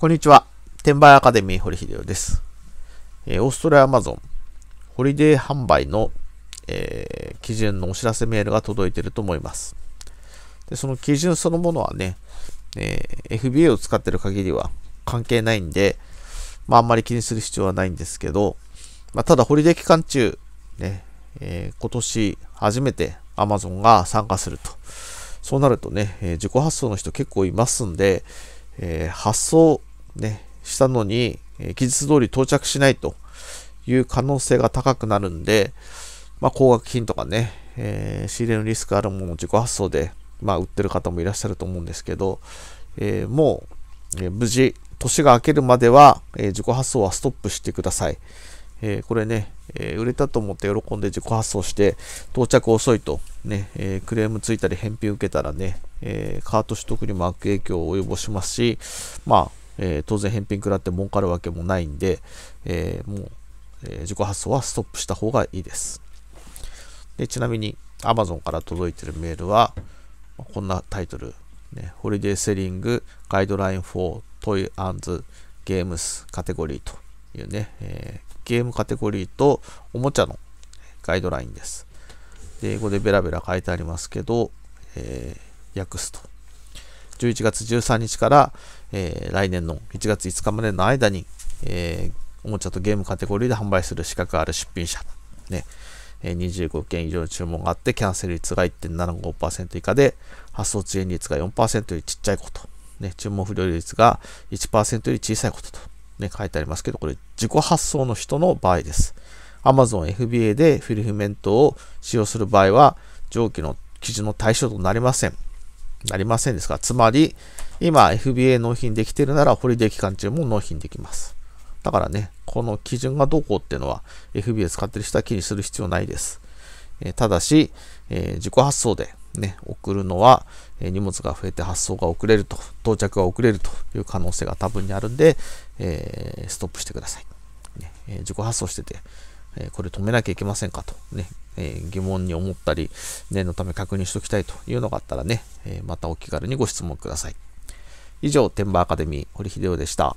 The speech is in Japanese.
こんにちは。転売アカデミー堀秀夫です。えー、オーストラリアアマゾン、ホリデー販売の、えー、基準のお知らせメールが届いていると思います。でその基準そのものはね、えー、FBA を使ってる限りは関係ないんで、まあ、あんまり気にする必要はないんですけど、まあ、ただホリデー期間中、ね、えー、今年初めて Amazon が参加すると。そうなるとね、えー、自己発送の人結構いますんで、えー、発送ね、したのに、え期日通り到着しないという可能性が高くなるんで、まあ、高額品とかね、えー、仕入れのリスクあるものを自己発送で、まあ、売ってる方もいらっしゃると思うんですけど、えー、もう、え無事、年が明けるまでは、え自己発送はストップしてください。えー、これね、えー、売れたと思って喜んで自己発送して、到着遅いとね、えー、クレームついたり返品受けたらね、えカート取得にも悪影響を及ぼしますし、まあ、えー、当然返品食らって儲かるわけもないんで、えー、もう、えー、自己発送はストップした方がいいです。でちなみに Amazon から届いてるメールは、こんなタイトル、ね、ホリデーセリングガイドライン4トイゲームスカテゴリーというね、えー、ゲームカテゴリーとおもちゃのガイドラインです。で英語でベラベラ書いてありますけど、えー、訳すと。11月13日から、えー、来年の1月5日までの間に、えー、おもちゃとゲームカテゴリーで販売する資格ある出品者、ねえー、25件以上の注文があって、キャンセル率が1.75%以下で、発送遅延率が4%よりちっちゃいこと、ね、注文不良率が1%より小さいことと、ね、書いてありますけど、これ自己発送の人の場合です。Amazon FBA でフィルフメントを使用する場合は、上記の基準の対象となりません。なりませんですが、つまり、今 FBA 納品できてるなら、ホリデー期間中も納品できます。だからね、この基準がどうこうっていうのは、FBA 使ってる人は気にする必要ないです。えただし、えー、自己発送で、ね、送るのは、え荷物が増えて発送が遅れると、到着が遅れるという可能性が多分にあるんで、えー、ストップしてください。ねえー、自己発送してて、えこれ止めなきゃいけませんかとね、え疑問に思ったり、念のため確認しておきたいというのがあったらね、えまたお気軽にご質問ください。以上、天馬アカデミー、堀秀夫でした。